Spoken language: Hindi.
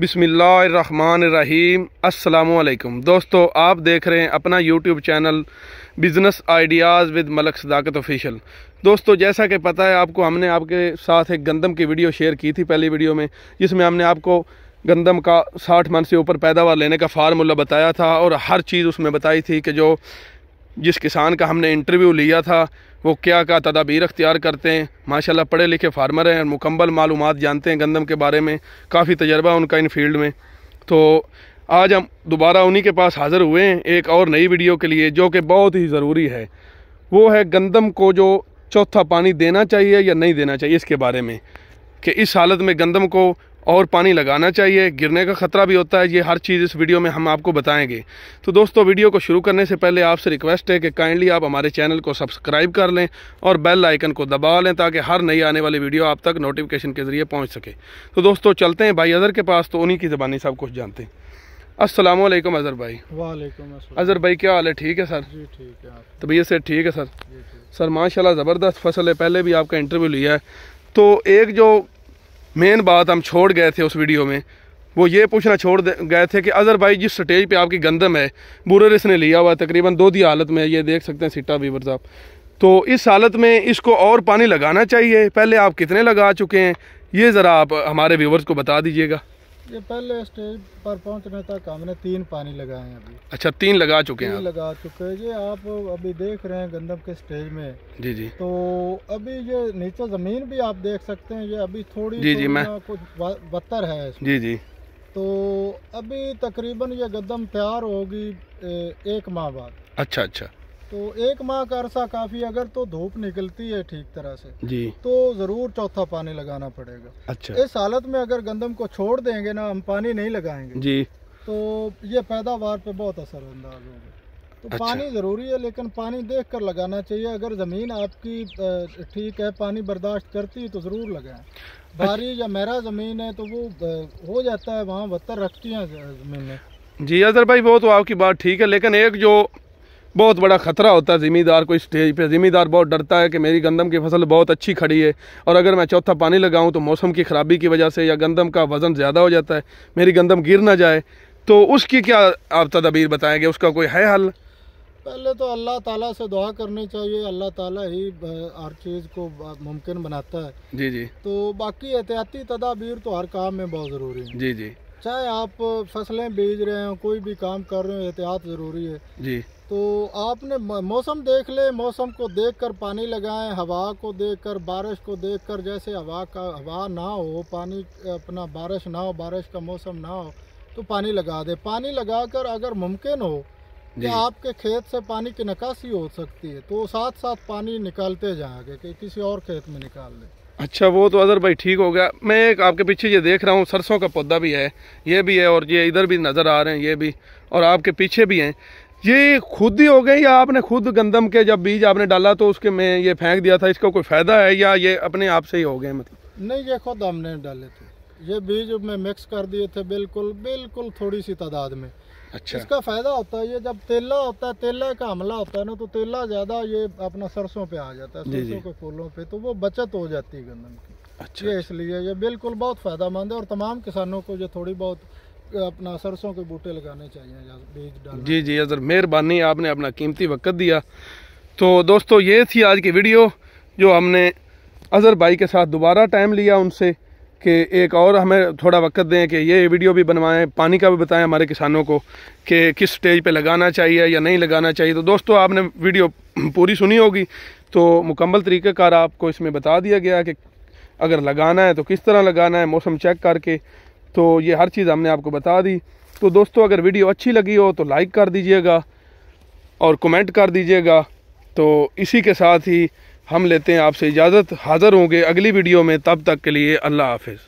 बिसमीम् अल्लाम दोस्तों आप देख रहे हैं अपना YouTube channel business ideas with Malak Sadaqat official दोस्तों जैसा कि पता है आपको हमने आपके साथ एक गंदम की वीडियो शेयर की थी पहली वीडियो में जिसमें हमने आपको गंदम का साठ मन से ऊपर पैदावार लेने का फार्मूला बताया था और हर चीज़ उसमें बताई थी कि जो जिस किसान का हमने इंटरव्यू लिया था वो क्या का तदाबीर अख्तियार करते हैं माशाल्लाह पढ़े लिखे फार्मर हैं और मुकम्मल मालूम जानते हैं गंदम के बारे में काफ़ी तजर्बा उनका इन फील्ड में तो आज हम दोबारा उन्हीं के पास हाज़िर हुए हैं एक और नई वीडियो के लिए जो कि बहुत ही ज़रूरी है वो है गंदम को जो चौथा पानी देना चाहिए या नहीं देना चाहिए इसके बारे में कि इस हालत में गंदम को और पानी लगाना चाहिए गिरने का ख़तरा भी होता है ये हर चीज़ इस वीडियो में हम आपको बताएंगे तो दोस्तों वीडियो को शुरू करने से पहले आपसे रिक्वेस्ट है कि काइंडली आप हमारे चैनल को सब्सक्राइब कर लें और बेल आइकन को दबा लें ताकि हर नई आने वाली वीडियो आप तक नोटिफिकेशन के ज़रिए पहुँच सके तो दोस्तों चलते हैं भाई अज़र के पास तो उन्हीं की ज़बानी सब कुछ जानते हैं असल अज़र भाई वालेकुम अज़र भाई क्या हाल है ठीक है सर जी ठीक है तबीयत से ठीक है सर सर माशाल्लाह ज़बरदस्त फसल है पहले भी आपका इंटरव्यू लिया है तो एक जो मेन बात हम छोड़ गए थे उस वीडियो में वो ये पूछना छोड़ गए थे कि भाई जिस स्टेज पे आपकी गंदम है बुररिस ने लिया हुआ है तकरीबन दो दी हालत में ये देख सकते हैं सिट्टा वीवर्स आप तो इस हालत में इसको और पानी लगाना चाहिए पहले आप कितने लगा चुके हैं ये ज़रा आप हमारे व्यूवर्स को बता दीजिएगा ये पहले स्टेज पर पहुंचने तक हमने तीन पानी लगाए हैं अभी अच्छा तीन लगा चुके हैं लगा चुके हैं जी आप अभी देख रहे हैं गंदम के स्टेज में जी जी तो अभी ये नीचे जमीन भी आप देख सकते हैं ये अभी थोड़ी जी तो जी मैं कुछ बत्तर है जी जी तो अभी तकरीबन ये गंदम तैयार होगी एक माह बाद अच्छा अच्छा तो एक माह का अरसा काफी अगर तो धूप निकलती है ठीक तरह से जी तो जरूर चौथा पानी लगाना पड़ेगा अच्छा इस हालत में अगर गंदम को छोड़ देंगे ना हम पानी नहीं लगाएंगे जी तो ये पैदावार पे बहुत अंदाज होगा तो अच्छा। पानी जरूरी है लेकिन पानी देख कर लगाना चाहिए अगर जमीन आपकी ठीक है पानी बर्दाश्त करती है तो जरूर लगाए भारी अच्छा। या मेरा जमीन है तो वो हो जाता है वहाँ बत्तर रखती है जमीन जी अजहर भाई वो तो आपकी बात ठीक है लेकिन एक जो बहुत बड़ा ख़तरा होता है ज़िम्मेदार को स्टेज पे ज़िम्मेदार बहुत डरता है कि मेरी गंदम की फसल बहुत अच्छी खड़ी है और अगर मैं चौथा पानी लगाऊं तो मौसम की ख़राबी की वजह से या गंदम का वज़न ज़्यादा हो जाता है मेरी गंदम गिर ना जाए तो उसकी क्या आप तदाबीर बताएँगे उसका कोई है हल पहले तो अल्लाह ताला से दुआ करनी चाहिए अल्लाह ताला ही हर चीज़ को मुमकिन बनाता है जी जी तो बाकी एहतियाती तदाबीर तो हर काम में बहुत ज़रूरी है जी जी चाहे आप फसलें बीज रहे हो कोई भी काम कर रहे हो एहतियात ज़रूरी है जी तो आपने मौसम देख ले मौसम को देख कर पानी लगाएं हवा को देख कर बारिश को देख कर जैसे हवा का हवा ना हो पानी अपना बारिश ना हो बारिश का मौसम ना हो तो पानी लगा दे पानी लगा कर अगर मुमकिन हो कि आपके खेत से पानी की निकासी हो सकती है तो साथ साथ पानी निकालते जाएंगे कि किसी और खेत में निकाल लें अच्छा वो तो अदर भाई ठीक हो गया मैं एक आपके पीछे ये देख रहा हूँ सरसों का पौधा भी है ये भी है और ये इधर भी नज़र आ रहे हैं ये भी और आपके पीछे भी हैं ये खुद ही हो गए या आपने खुद गंदम के जब बीज आपने डाला तो उसके में ये फेंक दिया था इसका कोई फ़ायदा है या ये अपने आप से ही हो गए मतलब नहीं ये खुद हमने डाले थे ये बीज में मिक्स कर दिए थे बिल्कुल बिल्कुल थोड़ी सी तादाद में अच्छा इसका फ़ायदा होता है ये जब तेला होता है तेला का हमला होता है ना तो तेला ज़्यादा ये अपना सरसों पे आ जाता है सरसों के फूलों पे तो वो बचत हो जाती है गंदम की अच्छा इसलिए ये बिल्कुल बहुत फ़ायदा मंद है और तमाम किसानों को ये थोड़ी बहुत अपना सरसों के बूटे लगाने चाहिए बीज जी जी अजर मेहरबानी आपने अपना कीमती वक्त दिया तो दोस्तों ये थी आज की वीडियो जो हमने अजहर भाई के साथ दोबारा टाइम लिया उनसे कि एक और हमें थोड़ा वक्त दें कि ये वीडियो भी बनवाएं पानी का भी बताएं हमारे किसानों को कि किस स्टेज पे लगाना चाहिए या नहीं लगाना चाहिए तो दोस्तों आपने वीडियो पूरी सुनी होगी तो मुकम्मल तरीक़ेकार आपको इसमें बता दिया गया कि अगर लगाना है तो किस तरह लगाना है मौसम चेक करके तो ये हर चीज़ हमने आपको बता दी तो दोस्तों अगर वीडियो अच्छी लगी हो तो लाइक कर दीजिएगा और कमेंट कर दीजिएगा तो इसी के साथ ही हम लेते हैं आपसे इजाज़त हाज़र होंगे अगली वीडियो में तब तक के लिए अल्लाह हाफिज़